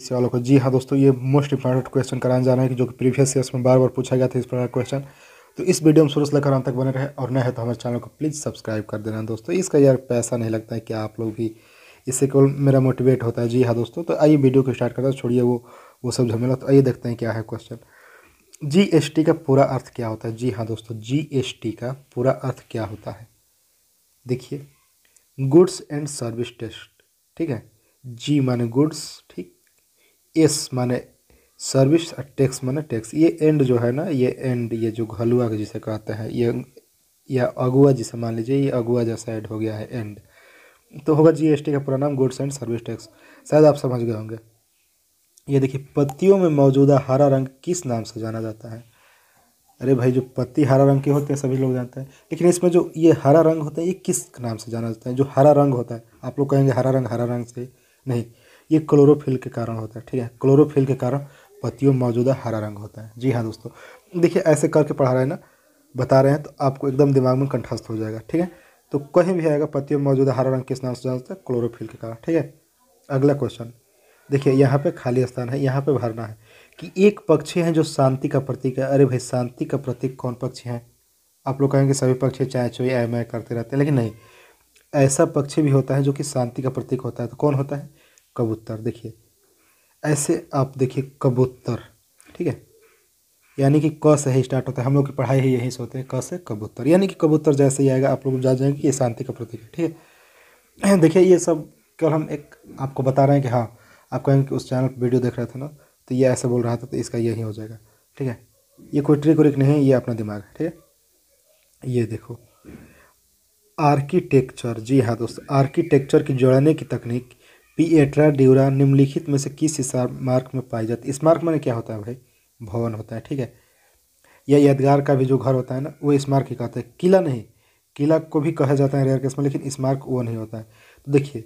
से वालों को जी हाँ दोस्तों ये मोस्ट इंपॉर्टेंट क्वेश्चन कराने जा रहे हैं कि जो कि प्रीवियस ईयर में बार बार पूछा गया था इस प्रकार क्वेश्चन तो इस वीडियो में शुरू से लेकर अंत तक बने रहे और नए है तो हमारे चैनल को प्लीज़ सब्सक्राइब कर देना दोस्तों इसका यार पैसा नहीं लगता है कि आप लोग भी इससे केवल मेरा मोटिवेट होता है जी हाँ दोस्तों तो आइए वीडियो को स्टार्ट करता छोड़िए वो वो सब झमेला तो आइए देखते हैं क्या है क्वेश्चन जी का पूरा अर्थ क्या होता है जी हाँ दोस्तों जी का पूरा अर्थ क्या होता है देखिए गुड्स एंड सर्विस टेस्ट ठीक है जी माने गुड्स एस माने सर्विस टैक्स माने टैक्स ये एंड जो है ना ये एंड ये जो घलुआ जिसे कहते हैं ये या अगुआ जिसे मान लीजिए ये अगुआ जैसा ऐड हो गया है एंड तो होगा जीएसटी का पूरा नाम गुड्स एंड सर्विस टैक्स शायद आप समझ गए होंगे ये देखिए पत्तियों में मौजूदा हरा रंग किस नाम से जाना जाता है अरे भाई जो पत्ती हरा रंग के होते हैं सभी लोग जानते हैं लेकिन इसमें जो ये हरा रंग होता है ये किस नाम से जाना जाता है जो हरा रंग होता है आप लोग कहेंगे हरा रंग हरा रंग से नहीं ये क्लोरोफिल के कारण होता है ठीक है क्लोरोफिल के कारण पत्तियों में मौजूदा हरा रंग होता है जी हाँ दोस्तों देखिए ऐसे करके पढ़ा रहे हैं ना बता रहे हैं तो आपको एकदम दिमाग में कंठस्थ हो जाएगा ठीक है तो कहीं भी आएगा पत्तियों में मौजूदा हरा रंग किस नाम से जाना होता है क्लोरोफिल के कारण ठीक है अगला क्वेश्चन देखिए यहाँ पे खाली स्थान है यहाँ पे भरना है कि एक पक्षी है जो शांति का प्रतीक है अरे भाई शांति का प्रतीक कौन पक्षी है आप लोग कहेंगे सभी पक्षी चाय चोई आय करते रहते हैं लेकिन नहीं ऐसा पक्षी भी होता है जो कि शांति का प्रतीक होता है तो कौन होता है कबूतर देखिए ऐसे आप देखिए कबूतर ठीक है यानी कि क से ही स्टार्ट होता है हम लोग की पढ़ाई ही यहीं से होते हैं क से कबूतर यानी कि कबूतर जैसे ही आएगा आप लोग जान जाएंगे कि ये शांति का प्रतीक है ठीक है देखिए ये सब केवल हम एक आपको बता रहे हैं कि हाँ आप कहेंगे कि उस चैनल पर वीडियो देख रहे थे ना तो ये ऐसे बोल रहा था तो इसका यही हो जाएगा ठीक है ये कोई ट्रिक व्रिक नहीं है ये अपना दिमाग है ठीक है ये देखो आर्किटेक्चर जी हाँ दोस्तों आर्किटेक्चर की जोड़ने की तकनीक पी एट्रा ड्यूरा निम्नलिखित में से किस मार्क में पाई जाती है स्मारक मैंने क्या होता है भाई भवन होता है ठीक है या यादगार का भी जो घर होता है ना वो स्मारक ही कहता है किला नहीं किला को भी कहा जाता है रेयर केस में लेकिन स्मारक वो नहीं होता है तो देखिए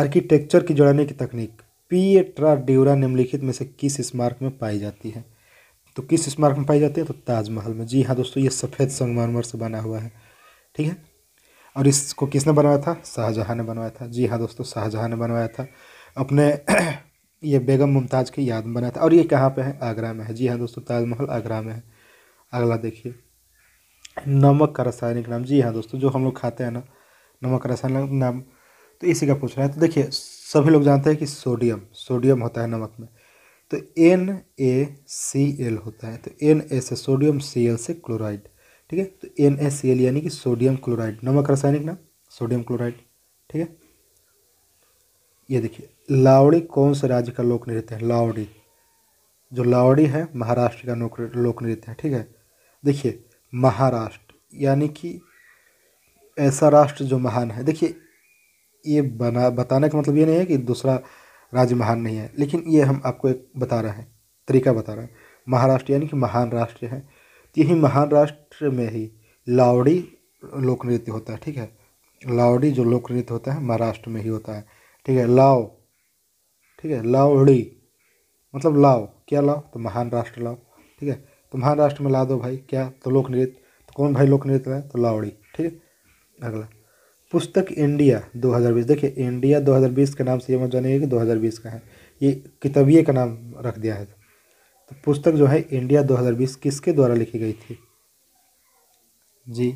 आर्किटेक्चर की जुड़ाने की तकनीक पी एट्रा ड्यूरा निम्नलिखित में से किस स्मारक में पाई जाती है तो किस स्मारक में पाई जाती है तो ताजमहल में जी हाँ दोस्तों ये सफ़ेद संगमरमर से बना हुआ है ठीक है और इसको किसने बनवाया था शाहजहाँ ने बनवाया था जी हाँ दोस्तों शाहजहाँ ने बनवाया था अपने ये बेगम मुमताज़ की याद में बनाया था और ये कहाँ पे है आगरा में है जी हाँ दोस्तों ताजमहल आगरा में है अगला देखिए नमक का रासायनिक नाम जी हाँ दोस्तों जो हम लोग खाते हैं ना नमक का रासायनिक नाम तो इसी का पूछ रहे हैं तो देखिए सभी लोग जानते हैं कि सोडियम सोडियम होता है नमक में तो एन ए सी एल होता है तो एन ए से सोडियम सी एल से क्लोराइड ठीक है तो एन एस सी एल यानी कि सोडियम क्लोराइड नमक रासायनिक नाम सोडियम क्लोराइड ठीक है ये देखिए लावड़ी कौन से राज्य का लोक नृत्य है लावड़ी जो लावड़ी है महाराष्ट्र का लोक नृत्य है ठीक है देखिए महाराष्ट्र यानी कि ऐसा राष्ट्र जो महान है देखिए ये बना बताने का मतलब ये नहीं है कि दूसरा राज्य महान नहीं है लेकिन ये हम आपको एक बता रहे हैं तरीका बता रहे हैं महाराष्ट्र यानी कि महान राष्ट्र है यही महाराष्ट्र में ही लावड़ी लोक नृत्य होता है ठीक है लावड़ी जो लोक नृत्य होता है महाराष्ट्र में ही होता है ठीक है लाव ठीक है लावड़ी मतलब लाओ क्या लाओ तो महान राष्ट्र लाओ ठीक है तो महाराष्ट्र में ला दो भाई क्या तो लोक नृत्य तो कौन भाई लोक नृत्य है तो लावड़ी ठीक है अगला पुस्तक इंडिया 2020 देखिए इंडिया 2020 के नाम से ये मत जानिए कि 2020 का है ये किताबिए का नाम रख दिया है तो पुस्तक जो है इंडिया 2020 किसके द्वारा लिखी गई थी जी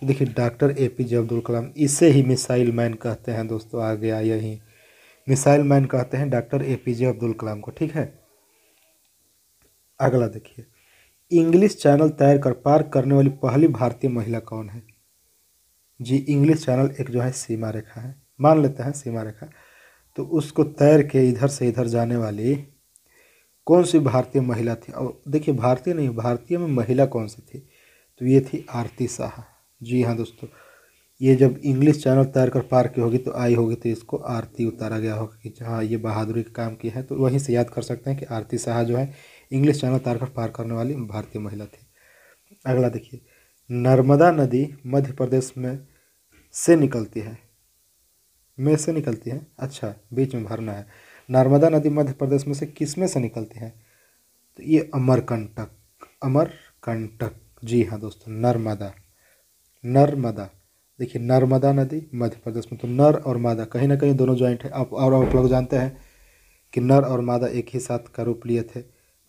तो देखिए doctor A P J Abdul Kalam इसे ही मिसाइल मैन कहते हैं दोस्तों आ गया यही मिसाइल मैन कहते हैं doctor A P J Abdul Kalam को ठीक है अगला देखिए इंग्लिश चैनल तैर कर पार करने वाली पहली भारतीय महिला कौन है जी इंग्लिश चैनल एक जो है सीमा रेखा है मान लेते हैं सीमा रेखा तो उसको तैर के इधर से इधर जाने वाली कौन सी भारतीय महिला थी और देखिए भारतीय नहीं भारतीय में महिला कौन सी थी तो ये थी आरती शाह जी हाँ दोस्तों ये जब इंग्लिश चैनल तैर कर पार की होगी तो आई होगी तो इसको आरती उतारा गया होगा कि जहाँ ये बहादुरी का काम किया है तो वहीं से याद कर सकते हैं कि आरती शाह जो है इंग्लिश चैनल तैर कर पार करने वाली भारतीय महिला थी अगला देखिए नर्मदा नदी मध्य प्रदेश में से निकलती है में से निकलती है अच्छा बीच में भरना है नर्मदा नदी मध्य प्रदेश में से किस में से निकलती है तो ये अमरकंटक अमरकंटक जी हाँ दोस्तों नर्मदा नर्मदा देखिए नर्मदा नदी मध्य प्रदेश में तो नर और मादा कहीं ना कहीं दोनों ज्वाइंट है आप और आप लोग जानते हैं कि नर और मादा एक ही साथ का रूप लिए थे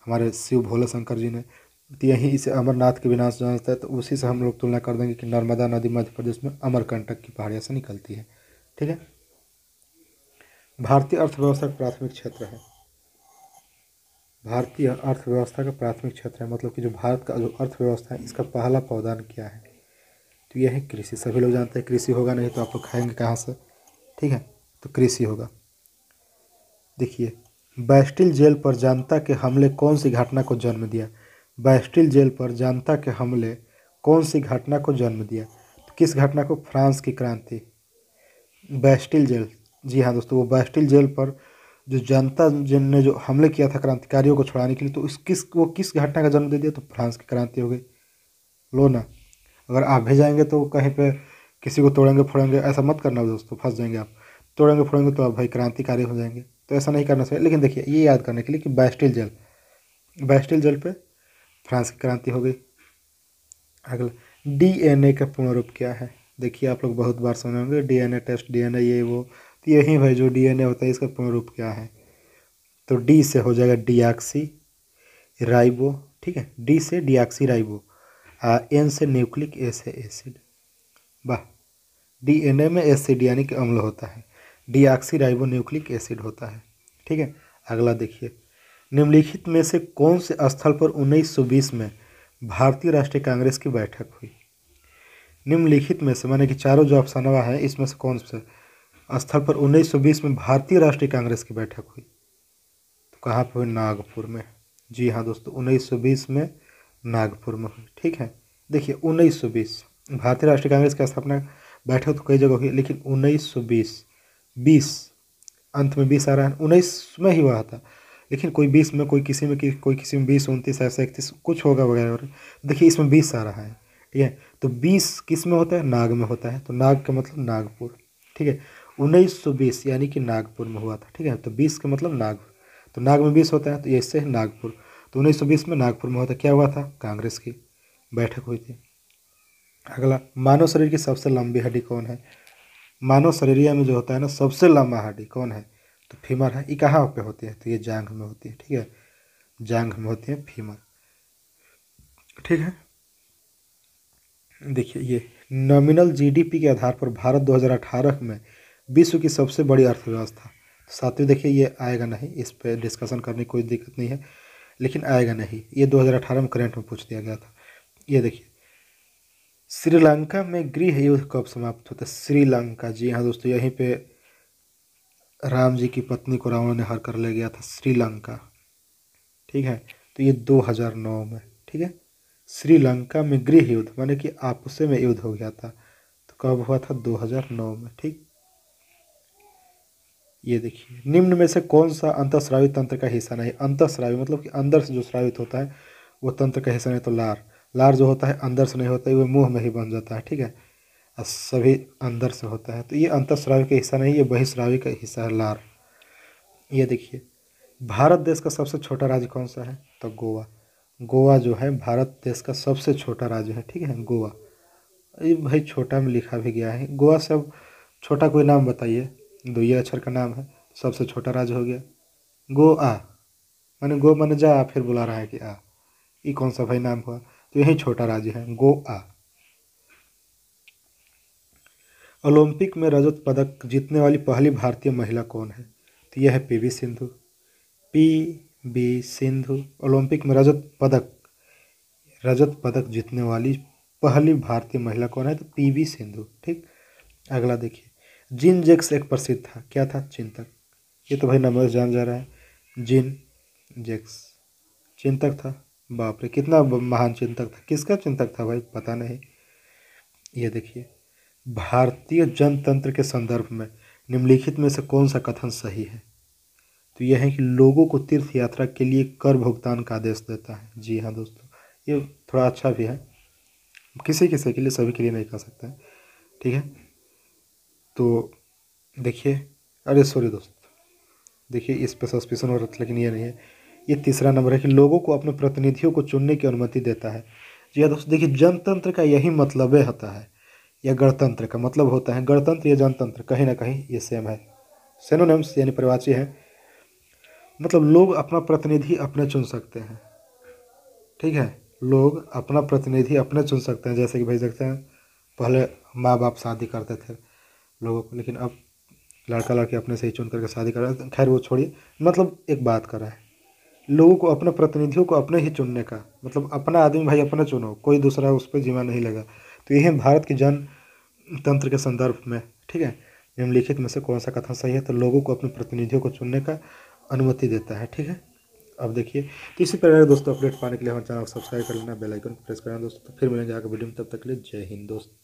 हमारे शिव भोले शंकर जी ने तो यहीं इसे अमरनाथ के विनाश जानता है तो उसी से हम लोग तुलना कर देंगे कि नर्मदा नदी मध्य प्रदेश में अमरकंटक की पहाड़ियों से निकलती है ठीक है भारतीय अर्थव्यवस्था का प्राथमिक क्षेत्र है भारतीय अर्थव्यवस्था का प्राथमिक क्षेत्र है मतलब कि जो भारत का जो अर्थव्यवस्था है इसका पहला पौधान क्या है तो यह है कृषि सभी लोग जानते हैं कृषि होगा नहीं तो आप लोग खाएंगे कहाँ से ठीक है तो कृषि होगा देखिए बैस्टिल जेल पर जनता के हमले कौन सी घटना को जन्म दिया बैस्टिल जेल पर जनता के हमले कौन सी घटना को जन्म दिया तो किस घटना को फ्रांस की क्रांति बैस्टिल जेल जी हाँ दोस्तों वो बैस्टिल जेल पर जो जनता जिन ने जो हमले किया था क्रांतिकारियों को छुड़ाने के लिए तो उस किस वो किस घटना का जन्म दे दिया तो फ्रांस की क्रांति हो गई लो ना अगर आप भी जाएंगे तो कहीं पे किसी को तोड़ेंगे फोड़ेंगे ऐसा मत करना दोस्तों फंस जाएंगे आप तोड़ेंगे फोड़ेंगे तो आप भाई क्रांतिकारी हो जाएंगे तो ऐसा नहीं करना चाहिए लेकिन देखिए ये याद करने के लिए कि बैस्टिल जेल बैस्टिल जेल पर फ्रांस की क्रांति हो गई अगला डी का पूर्ण रूप क्या है देखिए आप लोग बहुत बार सुने होंगे डी टेस्ट डी ये वो यही भाई जो डीएनए होता है इसका पूर्ण रूप क्या है तो डी से हो जाएगा डीआक्सी राइबो ठीक है डी से डीआक्सी राइबो एन से न्यूक्लिक ए से एसिड वाह डीएनए में एसिड यानी कि अम्ल होता है डीआक्सी राइबो न्यूक्लिक एसिड होता है ठीक है अगला देखिए निम्नलिखित में से कौन से स्थल पर बीस में भारतीय राष्ट्रीय कांग्रेस की बैठक हुई निम्नलिखित में से माने कि चारों जो ऑप्शन हुआ है इसमें से कौन सा स्थल पर 1920 में भारतीय राष्ट्रीय कांग्रेस की बैठक हुई तो कहाँ पर हुई नागपुर में जी हाँ दोस्तों 1920 में नागपुर में हुई ठीक है देखिए 1920 भारतीय राष्ट्रीय कांग्रेस की स्थापना बैठक तो कई जगह हुई लेकिन 1920 20 अंत में 20 आ रहा है उन्नीस में ही हुआ था लेकिन कोई बीस में कोई किसी में कि, कोई किसी में बीस उनतीस ऐसा इकतीस कुछ होगा वगैरह वगैरह देखिए इसमें बीस आ रहा है ठीक है तो बीस किस में होता है नाग में होता है तो नाग का मतलब नागपुर ठीक है 1920 यानी कि नागपुर में हुआ था ठीक है तो बीस का मतलब नाग तो नाग में बीस होता है तो इससे है नागपुर तो 1920 में नागपुर में हुआ था क्या हुआ था कांग्रेस की बैठक हुई थी अगला मानव शरीर की सबसे लंबी हड्डी कौन है मानव शरीर में जो होता है ना सबसे लंबा हड्डी कौन है तो फीमर है ये कहाँ पे होती है तो ये जांघ में होती है ठीक है जांघ में होती है फीमर ठीक है देखिए ये नॉमिनल जीडीपी के आधार पर भारत 2018 में विश्व की सबसे बड़ी अर्थव्यवस्था सातवीं देखिए ये आएगा नहीं इस पर डिस्कशन करने की कोई दिक्कत नहीं है लेकिन आएगा नहीं ये 2018 में करंट में पूछ दिया गया था ये देखिए श्रीलंका में गृह युद्ध कब समाप्त होता है श्रीलंका जी हाँ दोस्तों यहीं पे राम जी की पत्नी को रावण ने हर कर ले गया था श्रीलंका ठीक है तो ये 2009 में ठीक है श्रीलंका में गृह युद्ध माने कि आपसे में युद्ध हो गया था तो कब हुआ था 2009 में ठीक ये देखिए निम्न में से कौन सा अंतस्रावी तंत्र का हिस्सा नहीं अंतस्रावी मतलब कि अंदर से जो स्रावित होता है वो तंत्र का हिस्सा नहीं तो लार लार जो होता है अंदर से नहीं होता है वो मुंह में ही बन जाता है ठीक है और सभी अंदर से होता है तो ये अंतस्रावी का हिस्सा नहीं ये बहिश्रावी का हिस्सा है लार ये देखिए भारत देश का सबसे छोटा राज्य कौन सा है तो गोवा गोवा जो है भारत देश का सबसे छोटा राज्य है ठीक है गोवा ये भाई छोटा में लिखा भी गया है गोवा से अब छोटा कोई नाम बताइए दो ये अक्षर का नाम है सबसे छोटा राज्य हो गया गो आ मैंने गो मन जा फिर बुला रहा है कि आ ये कौन सा भाई नाम हुआ तो यही छोटा राज्य है गो आ ओलंपिक में रजत पदक जीतने वाली पहली भारतीय महिला कौन है तो यह है PV Sindhu P B Sindhu Olympic में रजत पदक रजत पदक जीतने वाली पहली भारतीय महिला कौन है तो पीवी सिंधु ठीक अगला देखिए जिन जेक्स एक प्रसिद्ध था क्या था चिंतक ये तो भाई नंबर जान जा रहा है जिन जेक्स चिंतक था बाप रे कितना महान चिंतक था किसका चिंतक था भाई पता नहीं ये देखिए भारतीय जनतंत्र के संदर्भ में निम्नलिखित में से कौन सा कथन सही है तो यह है कि लोगों को तीर्थ यात्रा के लिए कर भुगतान का आदेश देता है जी हाँ दोस्तों ये थोड़ा अच्छा भी है किसी किसी के लिए सभी के लिए नहीं कह सकते ठीक है तो देखिए अरे सॉरी दोस्त देखिए इस पर सस्पेशन और लेकिन ये नहीं है ये तीसरा नंबर है कि लोगों को अपने प्रतिनिधियों को चुनने की अनुमति देता है जी हाँ दोस्तों देखिए जनतंत्र का यही मतलब होता है या गणतंत्र का मतलब होता है गणतंत्र या जनतंत्र कहीं ना कहीं ये सेम है सेनोनेम्स यानी परिवाची है मतलब लोग अपना प्रतिनिधि अपने चुन सकते हैं ठीक है लोग अपना प्रतिनिधि अपने चुन सकते हैं जैसे कि भेज सकते हैं पहले माँ बाप शादी करते थे लोगों को लेकिन अब लड़का लड़की अपने से ही चुन करके शादी कर रहा है खैर वो छोड़िए मतलब एक बात कर रहा है लोगों को अपने प्रतिनिधियों को अपने ही चुनने का मतलब अपना आदमी भाई अपना चुनो कोई दूसरा उस पर जिम्मा नहीं लगा तो यही भारत के जनतंत्र के संदर्भ में ठीक है निम्नलिखित में से कौन सा कथन सही है तो लोगों को अपने प्रतिनिधियों को चुनने का अनुमति देता है ठीक है अब देखिए तो इसी प्रकार दोस्तों अपडेट पाने के लिए हमारे चैनल को सब्सक्राइब कर लेना बेल आइकन प्रेस करना दोस्तों तो फिर मिलेंगे आगे वीडियो में तब तक के लिए जय हिंद दोस्तों